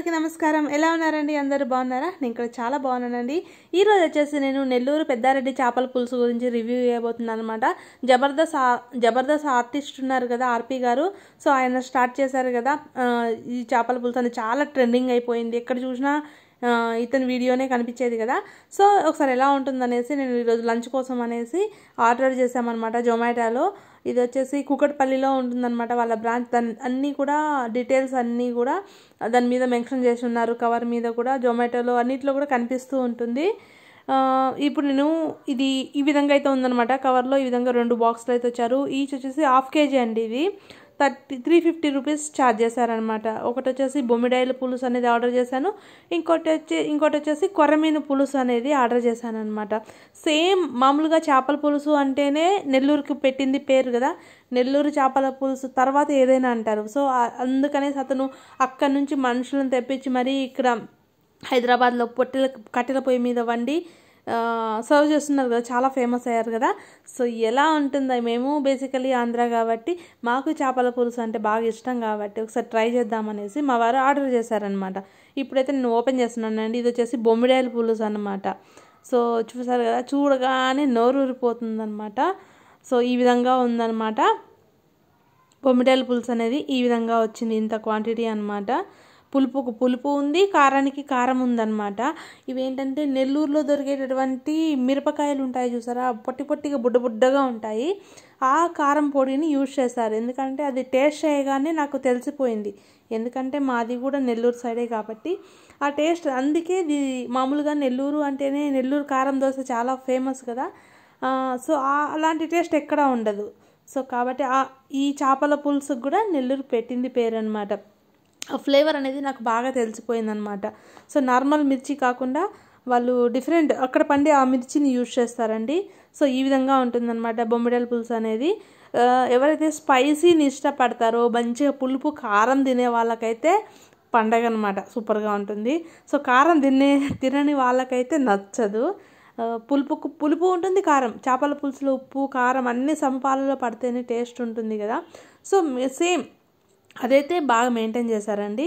అందరికీ నమస్కారం ఎలా ఉన్నారండి అందరు బాగున్నారా నేను ఇక్కడ చాలా బాగున్నానండి ఈరోజు వచ్చేసి నేను నెల్లూరు పెద్దారెడ్డి చేపల పులుసు గురించి రివ్యూ చేయబోతున్నాను అనమాట జబర్దస్త్ జబర్దస్త్ ఆర్టిస్ట్ ఉన్నారు కదా ఆర్పి గారు సో ఆయన స్టార్ట్ చేశారు కదా ఈ చేపల పులుసు అని చాలా ట్రెండింగ్ అయిపోయింది ఎక్కడ చూసినా ఇతని వీడియోనే కనిపించేది కదా సో ఒకసారి ఎలా ఉంటుందనేసి నేను ఈరోజు లంచ్ కోసం అనేసి ఆర్డర్ చేశామన్నమాట జొమాటోలో ఇది వచ్చేసి కుకట్పల్లిలో ఉంటుందన్నమాట వాళ్ళ బ్రాంచ్ దాని అన్నీ కూడా డీటెయిల్స్ అన్నీ కూడా దాని మీద మెన్షన్ చేసి ఉన్నారు కవర్ మీద కూడా జొమాటోలో అన్నిట్లో కూడా కనిపిస్తూ ఉంటుంది ఇప్పుడు నేను ఇది ఈ విధంగా అయితే ఉందనమాట కవర్లో ఈ విధంగా రెండు బాక్సులు అయితే వచ్చారు ఈచ్ వచ్చేసి హాఫ్ కేజీ అండి ఇది thirty three fifty rupees charge చేశారనమాట ఒకటి వచ్చేసి బొమ్మిడాయిల పులుసు అనేది ఆర్డర్ చేశాను ఇంకోటి వచ్చి ఇంకోటి వచ్చేసి కొరమీను పులుసు అనేది ఆర్డర్ చేశాను అనమాట సేమ్ మామూలుగా చేపల పులుసు అంటేనే నెల్లూరుకి పెట్టింది పేరు కదా నెల్లూరు చేపల పులుసు తర్వాత ఏదైనా అంటారు సో అందుకనేసి అతను అక్కడి నుంచి మనుషులను తెప్పించి మరీ ఇక్కడ హైదరాబాద్లో పొట్టెల కట్టెల పొయ్యి మీద వండి సర్వ్ చేస్తున్నారు కదా చాలా ఫేమస్ అయ్యారు కదా సో ఎలా ఉంటుందో మేము బేసికలీ ఆంధ్ర కాబట్టి మాకు చేపల పులుసు అంటే బాగా ఇష్టం కాబట్టి ఒకసారి ట్రై చేద్దామనేసి మా వారు ఆర్డర్ చేశారనమాట ఇప్పుడైతే నేను ఓపెన్ చేస్తున్నానండి ఇది వచ్చేసి బొమ్మిడాయల పులుసు అనమాట సో చూసారు కదా చూడగానే నోరు ఊరిపోతుందనమాట సో ఈ విధంగా ఉందనమాట బొమ్మిడాయల పులుసు అనేది ఈ విధంగా వచ్చింది ఇంత క్వాంటిటీ అనమాట పులుపుకు పులుపు ఉంది కారానికి కారం ఉందన్నమాట ఇవేంటంటే నెల్లూరులో దొరికేటటువంటి మిరపకాయలు ఉంటాయి చూసారా పొట్టి పొట్టిగా బుడ్డ బుడ్డగా ఉంటాయి ఆ కారం పొడిని యూజ్ చేస్తారు ఎందుకంటే అది టేస్ట్ చేయగానే నాకు తెలిసిపోయింది ఎందుకంటే మాది కూడా నెల్లూరు సైడే కాబట్టి ఆ టేస్ట్ అందుకే మామూలుగా నెల్లూరు అంటేనే నెల్లూరు కారం దోశ చాలా ఫేమస్ కదా సో అలాంటి టేస్ట్ ఎక్కడా ఉండదు సో కాబట్టి ఈ చేపల పులుసుకు కూడా నెల్లూరు పెట్టింది పేరు అనమాట ఆ ఫ్లేవర్ అనేది నాకు బాగా తెలిసిపోయిందనమాట సో నార్మల్ మిర్చి కాకుండా వాళ్ళు డిఫరెంట్ అక్కడ పండే ఆ మిర్చిని యూజ్ చేస్తారండి సో ఈ విధంగా ఉంటుందన్నమాట బొమ్మిడల్ పులుసు అనేది ఎవరైతే స్పైసీని ఇష్టపడతారో మంచిగా పులుపు కారం తినే వాళ్ళకైతే పండగ అనమాట సూపర్గా ఉంటుంది సో కారం తినే తినని వాళ్ళకైతే నచ్చదు పులుపుకు పులుపు ఉంటుంది కారం చేపల పులుసులో ఉప్పు కారం అన్ని సమపాలలో పడితేనే టేస్ట్ ఉంటుంది కదా సో సేమ్ అదైతే బాగా మెయింటైన్ చేశారండి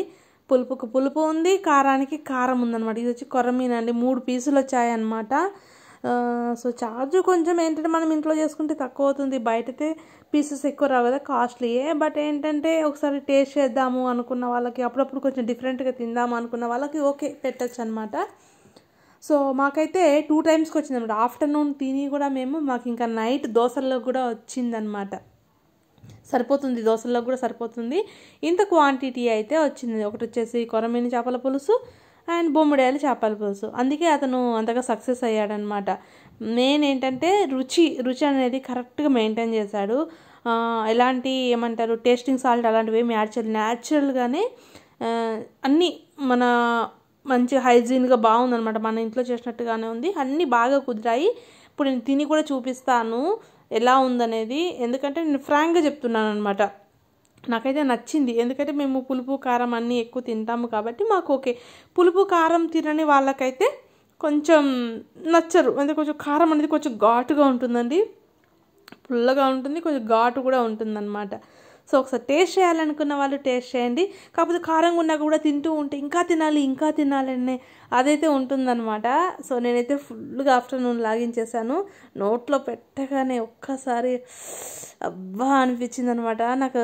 పులుపుకు పులుపు ఉంది కారానికి కారం ఉందన్నమాట ఇది వచ్చి కొరమీన అండి మూడు పీసులు వచ్చాయన్నమాట సో ఛార్జ్ కొంచెం ఏంటంటే మనం ఇంట్లో చేసుకుంటే తక్కువ అవుతుంది బయటతే పీసెస్ ఎక్కువ రావు కదా కాస్ట్లీయే బట్ ఏంటంటే ఒకసారి టేస్ట్ చేద్దాము అనుకున్న వాళ్ళకి అప్పుడప్పుడు కొంచెం డిఫరెంట్గా తిందాము అనుకున్న వాళ్ళకి ఓకే పెట్టచ్చు అనమాట సో మాకైతే టూ టైమ్స్కి వచ్చిందనమాట ఆఫ్టర్నూన్ తిని కూడా మేము మాకు ఇంకా నైట్ దోశల్లో కూడా వచ్చిందనమాట సరిపోతుంది దోశల్లో కూడా సరిపోతుంది ఇంత క్వాంటిటీ అయితే వచ్చింది ఒకటి వచ్చేసి కొరమీని చేపల పులుసు అండ్ బొమ్మిడాయలు చేపల పులుసు అందుకే అతను అంతగా సక్సెస్ అయ్యాడనమాట మెయిన్ ఏంటంటే రుచి రుచి అనేది కరెక్ట్గా మెయింటైన్ చేశాడు ఎలాంటి ఏమంటారు టేస్టింగ్ సాల్ట్ అలాంటివి ఏమి యాడ్ చేయాలి న్యాచురల్గానే అన్నీ మన మంచి హైజీన్గా బాగుందనమాట మన ఇంట్లో చేసినట్టుగానే ఉంది అన్నీ బాగా కుదిరాయి ఇప్పుడు నేను తిని కూడా చూపిస్తాను ఎలా ఉందనేది ఎందుకంటే నేను ఫ్రాంక్గా చెప్తున్నాను అనమాట నాకైతే నచ్చింది ఎందుకంటే మేము పులుపు కారం అన్నీ ఎక్కువ తింటాము కాబట్టి మాకు ఓకే పులుపు కారం తినని వాళ్ళకైతే కొంచెం నచ్చరు అంటే కొంచెం కారం అనేది కొంచెం ఘాటుగా ఉంటుందండి పుల్లగా ఉంటుంది కొంచెం ఘాటు కూడా ఉంటుందన్నమాట సో ఒకసారి టేస్ట్ చేయాలనుకున్న వాళ్ళు టేస్ట్ చేయండి కాకపోతే కారంగా ఉన్నా కూడా తింటూ ఉంటే ఇంకా తినాలి ఇంకా తినాలనే అదైతే ఉంటుందన్నమాట సో నేనైతే ఫుల్గా ఆఫ్టర్నూన్ లాగించేసాను నోట్లో పెట్టగానే ఒక్కసారి అబ్బా అనిపించింది అనమాట నాకు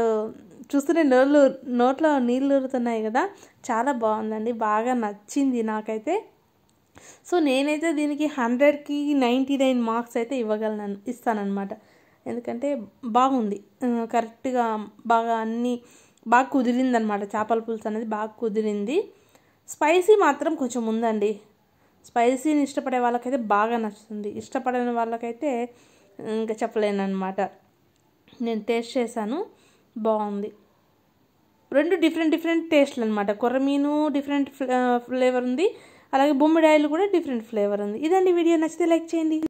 చూస్తూనే నోళ్ళు నోట్లో నీళ్ళు ఊరుతున్నాయి కదా చాలా బాగుందండి బాగా నచ్చింది నాకైతే సో నేనైతే దీనికి హండ్రెడ్కి నైంటీ నైన్ మార్క్స్ అయితే ఇవ్వగలను అనమాట ఎందుకంటే బాగుంది కరెక్ట్గా బాగా అన్నీ బాగా కుదిరింది అనమాట చేపల పులుసు అనేది బాగా కుదిరింది స్పైసీ మాత్రం కొంచెం ఉందండి స్పైసీని ఇష్టపడే వాళ్ళకైతే బాగా నచ్చుతుంది ఇష్టపడని వాళ్ళకైతే ఇంకా చెప్పలేను అనమాట నేను టేస్ట్ చేశాను బాగుంది రెండు డిఫరెంట్ డిఫరెంట్ టేస్ట్లు అనమాట కొర్రమీను డిఫరెంట్ ఫ్లేవర్ ఉంది అలాగే బొమ్మిడాయిలు కూడా డిఫరెంట్ ఫ్లేవర్ ఉంది ఇదండి వీడియో నచ్చితే లైక్ చేయండి